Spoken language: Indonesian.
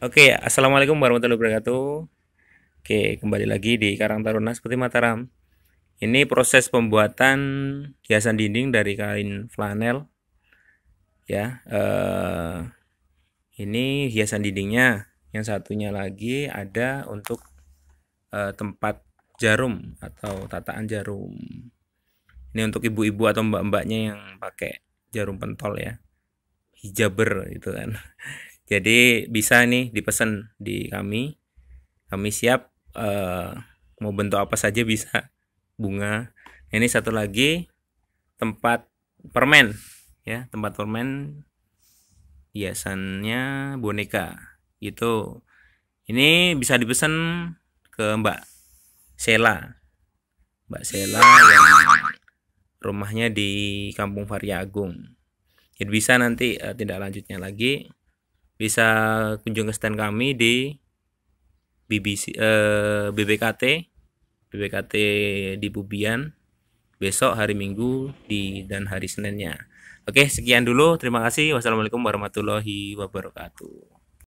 Oke, assalamualaikum warahmatullahi wabarakatuh. Oke, kembali lagi di Karang Taruna seperti Mataram. Ini proses pembuatan hiasan dinding dari kain flanel. Ya, eh, ini hiasan dindingnya. Yang satunya lagi ada untuk eh, tempat jarum atau tataan jarum. Ini untuk ibu-ibu atau mbak-mbaknya yang pakai jarum pentol ya, hijaber itu kan jadi bisa nih dipesan di kami. Kami siap uh, mau bentuk apa saja bisa. Bunga. Ini satu lagi tempat permen ya, tempat permen hiasannya boneka itu. Ini bisa dipesan ke Mbak Sela. Mbak Sela yang rumahnya di Kampung Variagung. Jadi bisa nanti uh, tindak lanjutnya lagi bisa kunjung ke stand kami di BBC eh, BBKT BBKT di Bubian besok hari Minggu di dan hari Seninnya. Oke, sekian dulu. Terima kasih. Wassalamualaikum warahmatullahi wabarakatuh.